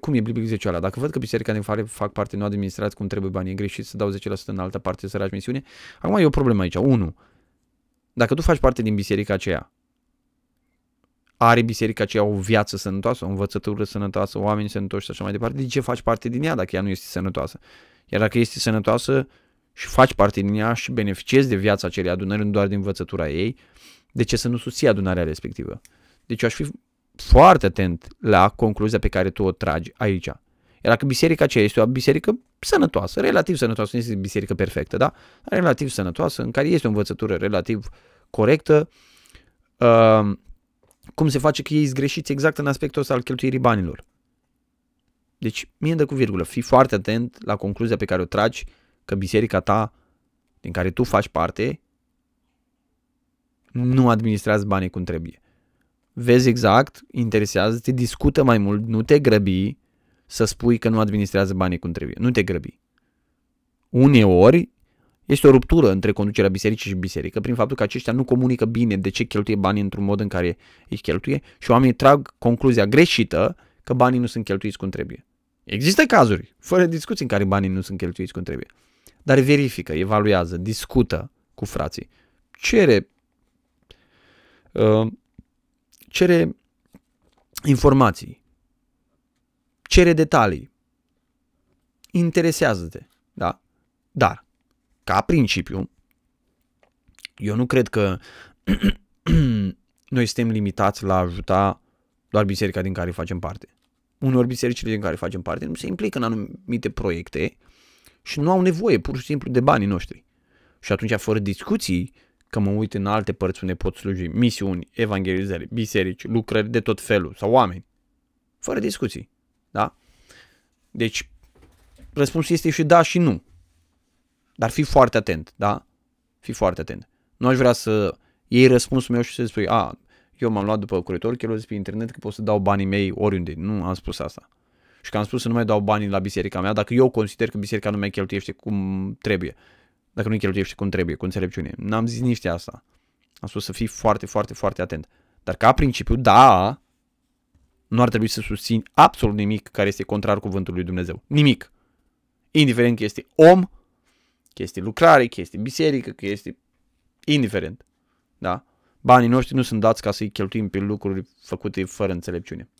Cum e biblic ăla? Dacă văd că biserica din fare fac parte, nu administrați cum trebuie banii, e greșit să dau 10% în altă parte, să săraci misiune. Acum e o problemă aici. Unu, dacă tu faci parte din biserica aceea, are biserica aceea o viață sănătoasă, o învățătură sănătoasă, oameni sănătoși și așa mai departe, de ce faci parte din ea dacă ea nu este sănătoasă? Iar dacă este sănătoasă și faci parte din ea și beneficiezi de viața acelei adunări, nu doar din învățătura ei, de ce să nu susții adunarea respectivă? Deci eu aș fi foarte atent la concluzia pe care tu o tragi aici. Iar că biserica aceea este o biserică sănătoasă, relativ sănătoasă, nu este biserică perfectă, da? Relativ sănătoasă, în care este o învățătură relativ corectă, uh, cum se face că ei greșiți exact în aspectul ăsta al cheltuirii banilor. Deci, mie dă cu virgulă, fii foarte atent la concluzia pe care o tragi că biserica ta, din care tu faci parte, nu administrează banii cum trebuie vezi exact, interesează-te, discută mai mult, nu te grăbi să spui că nu administrează banii cum trebuie. Nu te grăbi. Uneori este o ruptură între conducerea bisericii și biserică prin faptul că aceștia nu comunică bine de ce cheltuie banii într-un mod în care îi cheltuie și oamenii trag concluzia greșită că banii nu sunt cheltuiți cum trebuie. Există cazuri, fără discuții, în care banii nu sunt cheltuiți cum trebuie. Dar verifică, evaluează, discută cu frații. Cere uh, cere informații, cere detalii, interesează-te, da? Dar, ca principiu, eu nu cred că noi suntem limitați la a ajuta doar biserica din care facem parte. Unor bisericile din care facem parte nu se implică în anumite proiecte și nu au nevoie pur și simplu de banii noștri. Și atunci, fără discuții, că mă uit în alte părți unde pot sluji misiuni, evangelizări, biserici, lucrări de tot felul sau oameni. Fără discuții. Da? Deci, răspunsul este și da și nu. Dar fii foarte atent, da? Fii foarte atent. Nu aș vrea să iei răspunsul meu și să spui, a, eu m-am luat după curitor, chelozi pe internet că pot să dau banii mei oriunde. Nu am spus asta. Și că am spus să nu mai dau banii la biserica mea dacă eu consider că biserica nu mai cheltuiește cum trebuie dacă nu cheltuiești cum trebuie, cu înțelepciune. N-am zis nici asta. Am spus să fii foarte, foarte, foarte atent. Dar ca principiu, da, nu ar trebui să susțin absolut nimic care este contrar cuvântului lui Dumnezeu. Nimic. Indiferent că este om, că este lucrare, că este biserică, că este... Indiferent. Da? Banii noștri nu sunt dați ca să-i cheltuim pe lucruri făcute fără înțelepciune.